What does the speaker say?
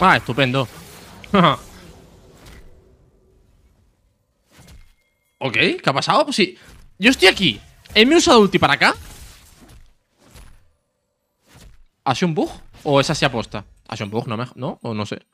Ah, estupendo. ok, ¿qué ha pasado? Pues sí. Yo estoy aquí. ¿He me usado ulti para acá? ¿Hace un bug? ¿O es así aposta? ¿Hace un bug? No, me... ¿No? O no sé.